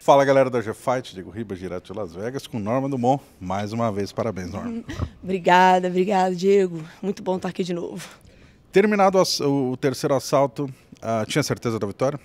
Fala galera da GFight, Diego Ribas, direto de Las Vegas, com Norma Dumont. Mais uma vez, parabéns, Norma. obrigada, obrigada, Diego. Muito bom estar aqui de novo. Terminado o, o terceiro assalto, uh, tinha certeza da vitória?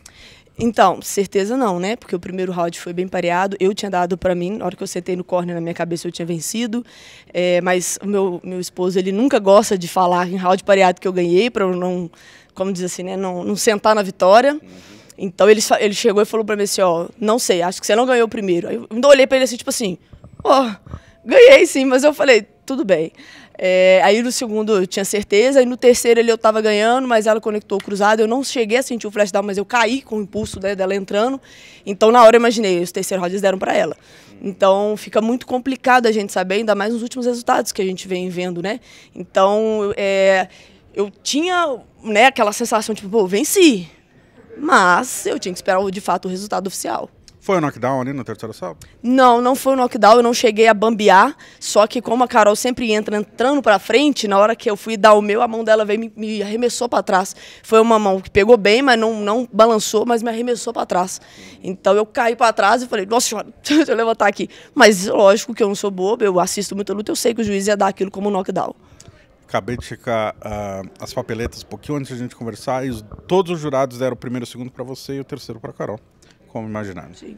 Então, certeza não, né? Porque o primeiro round foi bem pareado. Eu tinha dado para mim, na hora que eu sentei no corner na minha cabeça, eu tinha vencido. É, mas o meu, meu esposo, ele nunca gosta de falar em round pareado que eu ganhei, para não, como diz assim, né? Não, não sentar na vitória. Uhum. Então ele, ele chegou e falou pra mim assim, ó, não sei, acho que você não ganhou o primeiro. Aí eu olhei pra ele assim, tipo assim, ó, oh, ganhei sim, mas eu falei, tudo bem. É, aí no segundo eu tinha certeza, e no terceiro ele eu tava ganhando, mas ela conectou o cruzado. Eu não cheguei a sentir o flash down, mas eu caí com o impulso né, dela entrando. Então na hora eu imaginei, os terceiros rodas deram para ela. Então fica muito complicado a gente saber, ainda mais nos últimos resultados que a gente vem vendo, né? Então é, eu tinha né, aquela sensação, tipo, pô, venci, mas eu tinha que esperar de fato o resultado oficial. Foi o um knockdown ali no terceiro salto? Não, não foi o um knockdown, eu não cheguei a bambear. Só que como a Carol sempre entra entrando pra frente, na hora que eu fui dar o meu, a mão dela veio me, me arremessou para trás. Foi uma mão que pegou bem, mas não, não balançou, mas me arremessou para trás. Então eu caí para trás e falei, nossa senhora, deixa eu levantar aqui. Mas lógico que eu não sou bobo, eu assisto muita luta, eu sei que o juiz ia dar aquilo como um knockdown acabei de checar uh, as papeletas um pouquinho antes de a gente conversar e os, todos os jurados deram o primeiro e o segundo para você e o terceiro para Carol, como imaginário. Sim.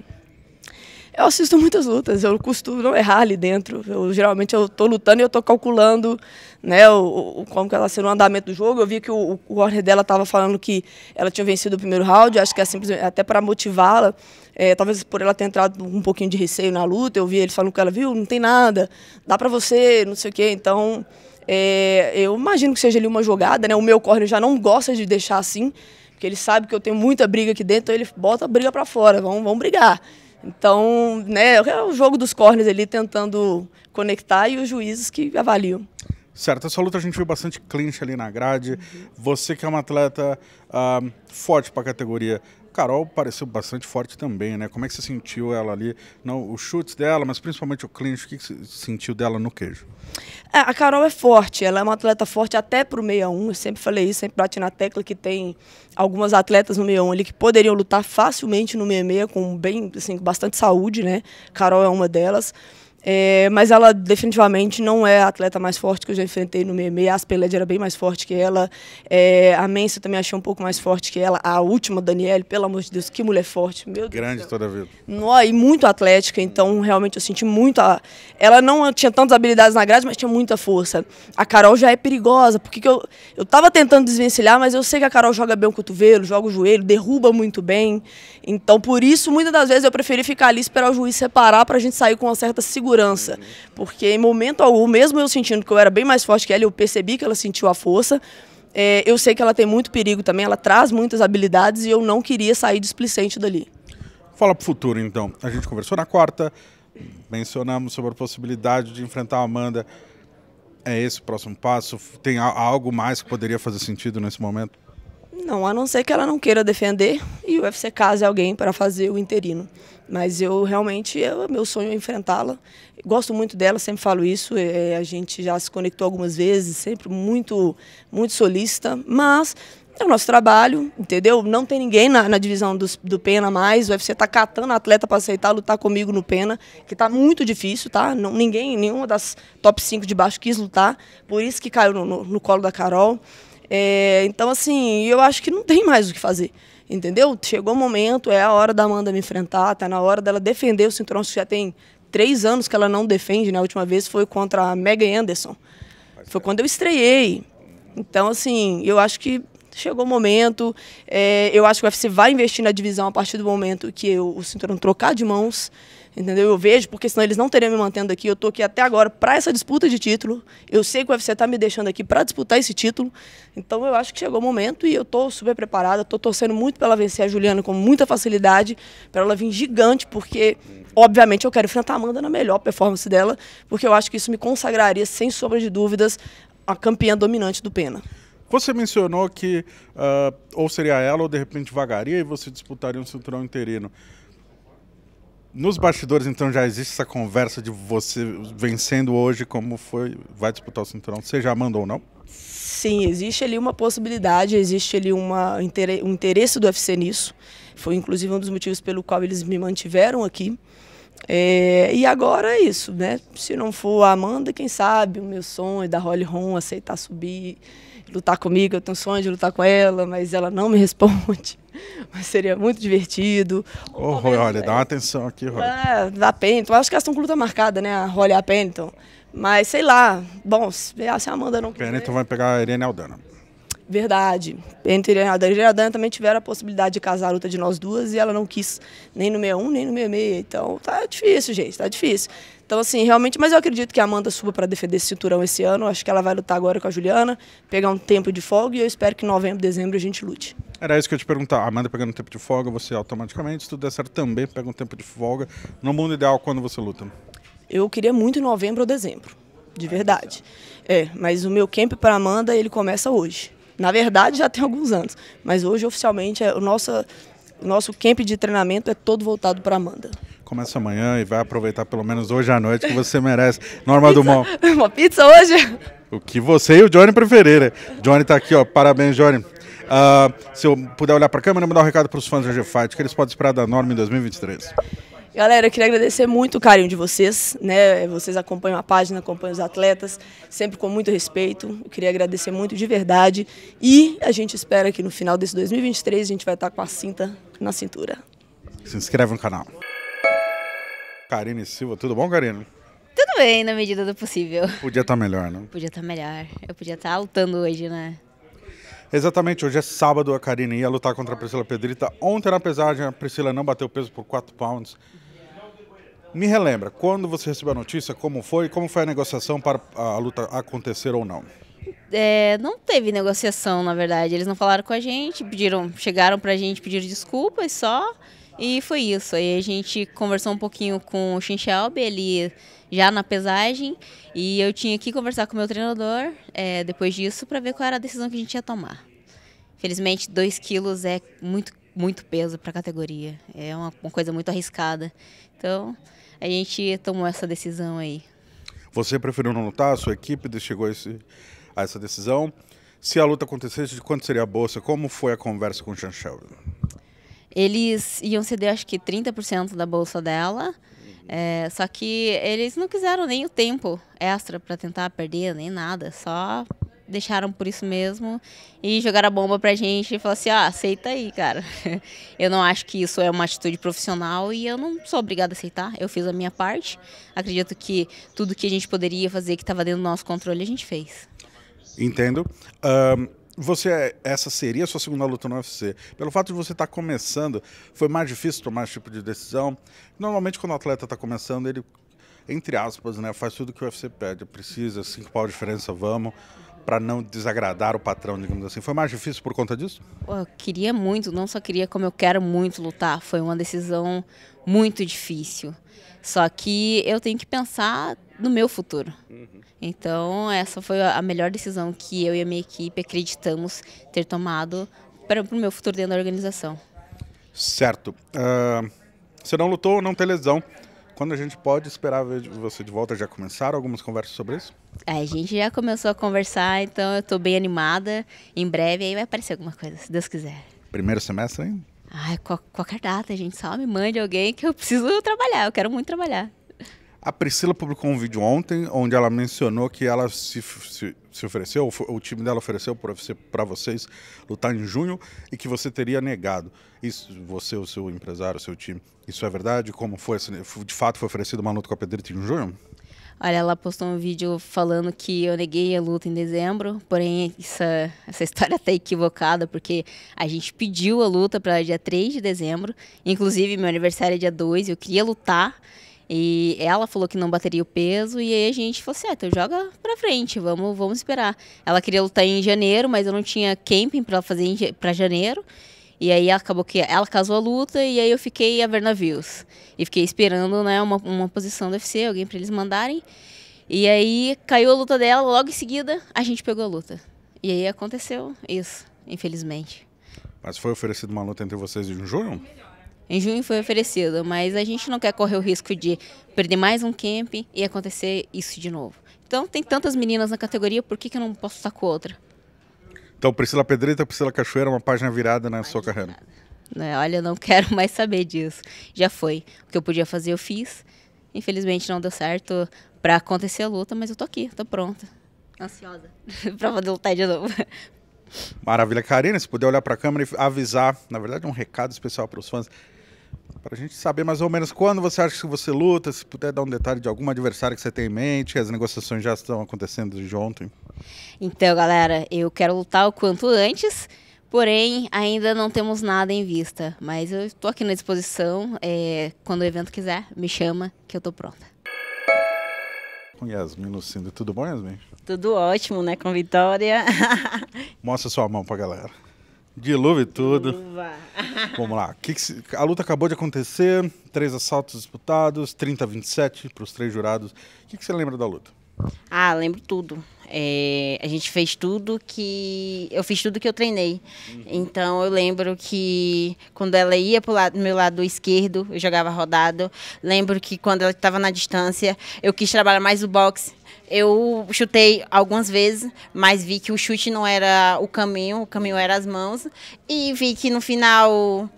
Eu assisto muitas lutas, eu costumo não errar ali dentro. Eu, geralmente eu estou lutando e eu estou calculando né, o, o, como que ela será o andamento do jogo. Eu vi que o, o Warner dela estava falando que ela tinha vencido o primeiro round, acho que é simplesmente até para motivá-la. É, talvez por ela ter entrado um pouquinho de receio na luta, eu vi eles falando que ela viu, não tem nada, dá para você, não sei o quê. Então, é, eu imagino que seja ali uma jogada, né? O meu corner já não gosta de deixar assim, porque ele sabe que eu tenho muita briga aqui dentro, então ele bota a briga para fora, vamos, vamos brigar. Então, né, é o jogo dos corners ali tentando conectar e os juízes que avaliam. Certo, essa luta a gente viu bastante clinch ali na grade. Uhum. Você que é uma atleta uh, forte para a categoria, Carol pareceu bastante forte também, né? Como é que você sentiu ela ali? Não, os chutes dela, mas principalmente o clinch, o que você sentiu dela no queijo? É, a Carol é forte, ela é uma atleta forte até pro 61. Eu sempre falei isso, sempre bati na tecla que tem algumas atletas no 61 ali que poderiam lutar facilmente no 66 com bem, assim, bastante saúde, né? Carol é uma delas. É, mas ela definitivamente não é a atleta mais forte que eu já enfrentei no MMA. A Aspeled era bem mais forte que ela. É, a Mensa também achei um pouco mais forte que ela. A última, Danielle, pelo amor de Deus, que mulher forte. Meu Grande Deus. toda a vida. No, e muito atlética, então realmente eu senti muito. A... Ela não tinha tantas habilidades na grade, mas tinha muita força. A Carol já é perigosa, porque eu, eu tava tentando desvencilhar, mas eu sei que a Carol joga bem o cotovelo, joga o joelho, derruba muito bem. Então por isso, muitas das vezes, eu preferi ficar ali esperar o juiz separar para a gente sair com uma certa segurança segurança. Porque em momento algum, mesmo eu sentindo que eu era bem mais forte que ela, eu percebi que ela sentiu a força. É, eu sei que ela tem muito perigo também, ela traz muitas habilidades e eu não queria sair displicente dali. Fala para o futuro, então. A gente conversou na quarta, mencionamos sobre a possibilidade de enfrentar a Amanda. É esse o próximo passo? Tem algo mais que poderia fazer sentido nesse momento? Não, a não ser que ela não queira defender e o UFC case é alguém para fazer o interino. Mas eu realmente, eu, meu sonho é enfrentá-la. Gosto muito dela, sempre falo isso. É, a gente já se conectou algumas vezes, sempre muito, muito solista. Mas é o nosso trabalho, entendeu? Não tem ninguém na, na divisão do, do, Pena mais. O UFC está catando atleta para aceitar lutar comigo no Pena, que está muito difícil, tá? Não, ninguém, nenhuma das top 5 de baixo quis lutar. Por isso que caiu no, no, no colo da Carol. É, então, assim, eu acho que não tem mais o que fazer. Entendeu? Chegou o momento, é a hora da Amanda me enfrentar, tá na hora dela defender o cinturão, já tem três anos que ela não defende, né? A última vez foi contra a Megan Anderson. Foi quando eu estreiei. Então, assim, eu acho que chegou o momento. É, eu acho que o UFC vai investir na divisão a partir do momento que eu, o cinturão trocar de mãos. Entendeu? Eu vejo, porque senão eles não teriam me mantendo aqui. Eu estou aqui até agora para essa disputa de título. Eu sei que o UFC está me deixando aqui para disputar esse título. Então eu acho que chegou o momento e eu estou super preparada. Estou torcendo muito para ela vencer a Juliana com muita facilidade, para ela vir gigante, porque obviamente eu quero enfrentar a Amanda na melhor performance dela, porque eu acho que isso me consagraria, sem sombra de dúvidas, a campeã dominante do Pena. Você mencionou que uh, ou seria ela ou de repente vagaria e você disputaria um cinturão interino. Nos bastidores, então, já existe essa conversa de você vencendo hoje, como foi, vai disputar o cinturão, você já mandou ou não? Sim, existe ali uma possibilidade, existe ali uma, um interesse do UFC nisso. Foi inclusive um dos motivos pelo qual eles me mantiveram aqui. É, e agora é isso, né? Se não for a Amanda, quem sabe o meu sonho da Holly Ron aceitar subir lutar comigo, eu tenho sonho de lutar com ela, mas ela não me responde. Mas seria muito divertido. Ô, oh, Roy, olha, dá uma é. atenção aqui, Roy. É, ah, da Penton. Acho que elas estão com luta marcada, né? A Roy e a Penton. Mas sei lá. Bom, se a Amanda não quiser. Penton vai pegar a Irene Aldana. Verdade. Entre Irene Aldana Irene Aldana também tiveram a possibilidade de casar a luta de nós duas e ela não quis nem no 61, nem no 66. Então tá difícil, gente, tá difícil. Então, assim, realmente, mas eu acredito que a Amanda suba para defender esse cinturão esse ano. Acho que ela vai lutar agora com a Juliana, pegar um tempo de folga e eu espero que em novembro, dezembro a gente lute. Era isso que eu te perguntar. A Amanda pegando um tempo de folga, você automaticamente, se tudo der certo, também pega um tempo de folga. No mundo ideal, quando você luta? Eu queria muito em novembro ou dezembro, de verdade. É, mas o meu camp para Amanda, ele começa hoje. Na verdade, já tem alguns anos, mas hoje oficialmente é o nosso o nosso camp de treinamento é todo voltado para Amanda. Começa amanhã e vai aproveitar pelo menos hoje à noite que você merece. Norma pizza. Dumont. Uma pizza hoje? O que você e o Johnny preferirem. Johnny está aqui, ó. Parabéns, Johnny. Uh, se eu puder olhar para a câmera, mandar um recado para os fãs da G-Fight, que eles podem esperar da Norma em 2023. Galera, eu queria agradecer muito o carinho de vocês, né? Vocês acompanham a página, acompanham os atletas, sempre com muito respeito. Eu queria agradecer muito de verdade e a gente espera que no final desse 2023 a gente vai estar tá com a cinta na cintura. Se inscreve no canal. Karine Silva, tudo bom, Karine? Tudo bem, na medida do possível. Podia estar tá melhor, né? Podia estar tá melhor. Eu podia estar tá lutando hoje, né? Exatamente, hoje é sábado, a Karine ia lutar contra a Priscila Pedrita. Ontem na pesagem, a Priscila não bateu peso por 4 pounds. Me relembra, quando você recebeu a notícia, como foi? Como foi a negociação para a luta acontecer ou não? É, não teve negociação, na verdade. Eles não falaram com a gente, pediram, chegaram pra gente, pediram desculpas só. E foi isso. Aí a gente conversou um pouquinho com o Shinxelbe, ele já na pesagem, e eu tinha que conversar com o meu treinador é, depois disso para ver qual era a decisão que a gente ia tomar. Felizmente, 2 quilos é muito, muito peso para a categoria. É uma, uma coisa muito arriscada. Então, a gente tomou essa decisão aí. Você preferiu não lutar? A sua equipe chegou a, esse, a essa decisão? Se a luta acontecesse, de quanto seria a bolsa? Como foi a conversa com o Sean Sheldon? Eles iam ceder, acho que 30% da bolsa dela. Uhum. É, só que eles não quiseram nem o tempo extra para tentar perder, nem nada. Só deixaram por isso mesmo e jogaram a bomba pra gente e falaram assim: ah, aceita aí, cara. eu não acho que isso é uma atitude profissional e eu não sou obrigada a aceitar. Eu fiz a minha parte. Acredito que tudo que a gente poderia fazer que estava dentro do nosso controle, a gente fez. Entendo. Um você é, essa seria a sua segunda luta no UFC. Pelo fato de você estar tá começando, foi mais difícil tomar esse tipo de decisão. Normalmente quando o atleta está começando, ele entre aspas, né, faz tudo que o UFC pede, precisa, cinco pau de diferença, vamos para não desagradar o patrão, digamos assim. Foi mais difícil por conta disso? Eu queria muito, não só queria, como eu quero muito lutar. Foi uma decisão muito difícil. Só que eu tenho que pensar no meu futuro. Uhum. Então, essa foi a melhor decisão que eu e a minha equipe acreditamos ter tomado para o meu futuro dentro da organização. Certo. Uh, você não lutou, não tem lesão. Quando a gente pode esperar ver você de volta? Já começaram algumas conversas sobre isso? É, a gente já começou a conversar, então eu estou bem animada. Em breve aí vai aparecer alguma coisa, se Deus quiser. Primeiro semestre ainda? Ai, qualquer data, gente. Só me mande alguém que eu preciso trabalhar. Eu quero muito trabalhar. A Priscila publicou um vídeo ontem onde ela mencionou que ela se, se, se ofereceu, o time dela ofereceu para vocês lutar em junho e que você teria negado. Isso, você, o seu empresário, o seu time. Isso é verdade? Como foi? De fato foi oferecido uma luta com a Pedrita em junho? Olha, ela postou um vídeo falando que eu neguei a luta em dezembro, porém essa, essa história está equivocada, porque a gente pediu a luta para dia 3 de dezembro, inclusive meu aniversário é dia 2, eu queria lutar, e ela falou que não bateria o peso, e aí a gente falou assim: ah, então joga pra frente, vamos, vamos esperar. Ela queria lutar em janeiro, mas eu não tinha camping pra fazer para janeiro. E aí acabou que ela casou a luta e aí eu fiquei a ver navios. E fiquei esperando né, uma, uma posição do UFC, alguém para eles mandarem. E aí caiu a luta dela, logo em seguida a gente pegou a luta. E aí aconteceu isso, infelizmente. Mas foi oferecido uma luta entre vocês em junho? Melhor. Em junho foi oferecido, mas a gente não quer correr o risco de perder mais um camp e acontecer isso de novo. Então tem tantas meninas na categoria, por que, que eu não posso estar com outra? Então Priscila Pedreta, Priscila Cachoeira, uma página virada na página sua carreira. Né, não, olha, não quero mais saber disso. Já foi. O que eu podia fazer, eu fiz. Infelizmente não deu certo para acontecer a luta, mas eu tô aqui, tô pronta. Ansiosa para poder lutar de novo. Maravilha, Karina, se puder olhar para a câmera e avisar, na verdade, um recado especial para os fãs para a gente saber mais ou menos quando você acha que você luta, se puder dar um detalhe de algum adversário que você tem em mente, as negociações já estão acontecendo de ontem. Então, galera, eu quero lutar o quanto antes, porém ainda não temos nada em vista. Mas eu estou aqui na disposição. É, quando o evento quiser, me chama que eu estou pronta. Com Yasmin Lucindo, tudo bom, Yasmin? Tudo ótimo, né? Com Vitória. Mostra sua mão pra galera. Dilove tudo. Vamos lá. Que que se... A luta acabou de acontecer, três assaltos disputados, 30 a 27 para os três jurados. O que, que, você lembra da luta? Ah, lembro tudo. É... a gente fez tudo que. Eu fiz tudo que eu treinei. Uhum. Então eu lembro que quando ela ia pro lado, meu lado esquerdo, eu jogava rodado. Lembro que quando ela estava na distância, eu quis trabalhar mais o boxe eu chutei algumas vezes, mas vi que o chute não era o caminho, o caminho era as mãos. E vi que no final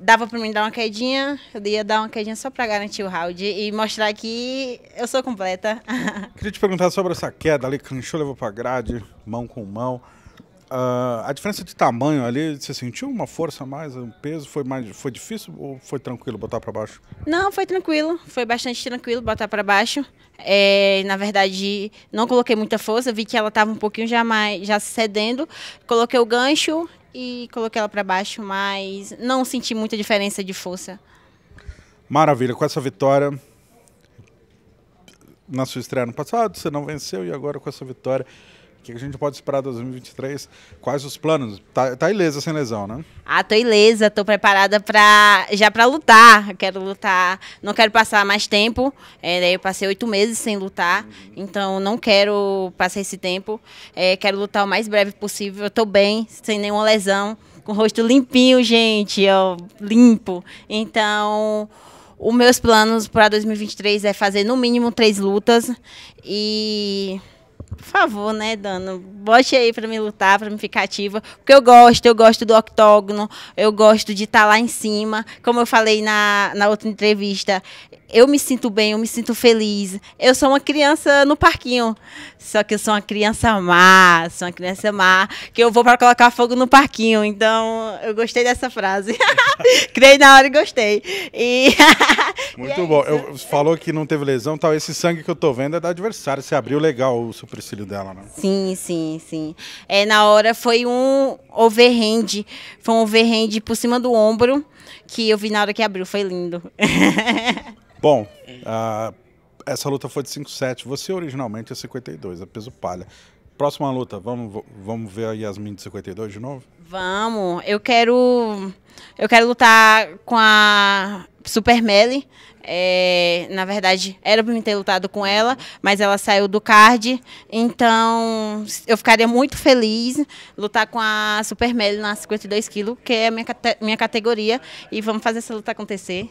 dava para mim dar uma quedinha, eu ia dar uma quedinha só para garantir o round e mostrar que eu sou completa. Queria te perguntar sobre essa queda ali, canchou, levou para grade, mão com mão. Uh, a diferença de tamanho ali, você sentiu uma força mais, um peso? Foi, mais, foi difícil ou foi tranquilo botar para baixo? Não, foi tranquilo. Foi bastante tranquilo botar para baixo. É, na verdade, não coloquei muita força, vi que ela estava um pouquinho já, mais, já cedendo. Coloquei o gancho e coloquei ela para baixo, mas não senti muita diferença de força. Maravilha, com essa vitória, na sua estreia no passado, você não venceu e agora com essa vitória o que a gente pode esperar de 2023? Quais os planos? Tá, tá ilesa sem lesão, né? Ah, tô ilesa, tô preparada para já para lutar. Quero lutar, não quero passar mais tempo. É, eu passei oito meses sem lutar, uhum. então não quero passar esse tempo. É, quero lutar o mais breve possível. Eu tô bem, sem nenhuma lesão, com o rosto limpinho, gente, eu limpo. Então. Os meus planos para 2023 é fazer no mínimo três lutas e por favor, né, Dano? Bote aí pra me lutar, pra me ficar ativa. Porque eu gosto, eu gosto do octógono, eu gosto de estar tá lá em cima. Como eu falei na, na outra entrevista, eu me sinto bem, eu me sinto feliz. Eu sou uma criança no parquinho. Só que eu sou uma criança má, sou uma criança má, que eu vou para colocar fogo no parquinho. Então, eu gostei dessa frase. Criei na hora e gostei. E Muito e é bom. Eu, falou que não teve lesão, tal. Esse sangue que eu tô vendo é da adversária. Você abriu legal o supercílio dela, né? Sim, sim, sim. É, na hora foi um overhand, foi um overhand por cima do ombro que eu vi na hora que abriu, foi lindo. Bom, uh, essa luta foi de 57. Você originalmente é 52, é peso palha. Próxima luta, vamos, vamos ver a Yasmin de 52 de novo? Vamos, eu quero. Eu quero lutar com a Super Melly. É, na verdade, era pra mim ter lutado com ela, mas ela saiu do card. Então, eu ficaria muito feliz lutar com a Super Melly na 52 kg, que é a minha, minha categoria. E vamos fazer essa luta acontecer.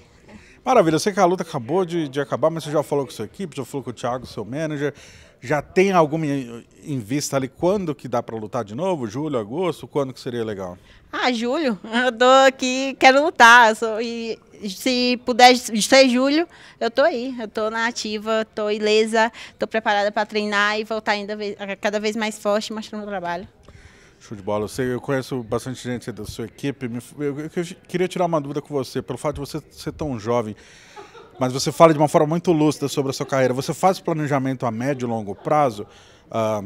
Maravilha, eu sei que a luta acabou de, de acabar, mas você já falou com sua equipe, já falou com o Thiago, seu manager. Já tem alguma em vista ali quando que dá para lutar de novo? Julho, agosto? Quando que seria legal? Ah, julho. Eu tô aqui, quero lutar. Sou, e se puder ser julho, eu tô aí. Eu tô na ativa, tô ilesa, tô preparada para treinar e voltar ainda cada vez mais forte, mostrando o trabalho. Show de bola. Eu, sei, eu conheço bastante gente da sua equipe. Eu, queria tirar uma dúvida com você, pelo fato de você ser tão jovem, mas você fala de uma forma muito lúcida sobre a sua carreira. Você faz planejamento a médio e longo prazo? Ah,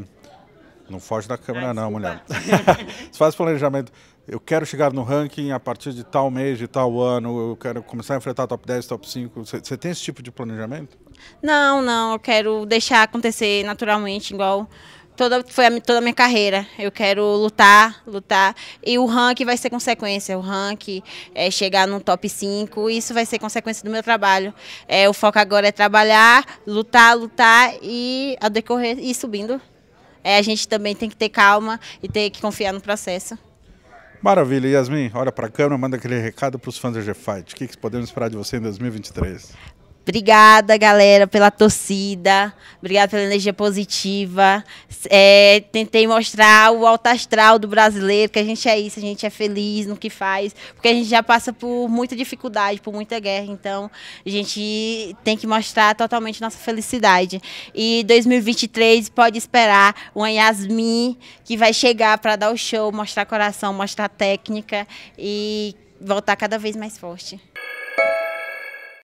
não foge da câmera, ah, não, mulher. você faz planejamento. Eu quero chegar no ranking a partir de tal mês, de tal ano, eu quero começar a enfrentar top 10, top 5. você tem esse tipo de planejamento? Não, não. Eu quero deixar acontecer naturalmente, igual toda foi a, toda a minha carreira. Eu quero lutar, lutar. E o ranking vai ser consequência. O ranking é chegar no top 5, isso vai ser consequência do meu trabalho. É, o foco agora é trabalhar, lutar, lutar e ao decorrer ir subindo. É, a gente também tem que ter calma e ter que confiar no processo. Maravilha, Yasmin, olha para a câmera, manda aquele recado para os fãs da G-Fight. O que, que podemos esperar de você em 2023? Obrigada, galera, pela torcida. Obrigada pela energia positiva. É, tentei mostrar o alto astral do brasileiro, que a gente é isso, a gente é feliz no que faz, porque a gente já passa por muita dificuldade, por muita guerra. Então, a gente tem que mostrar totalmente nossa felicidade. E 2023 pode esperar uma Yasmin que vai chegar para dar o show, mostrar coração, mostrar técnica e voltar cada vez mais forte.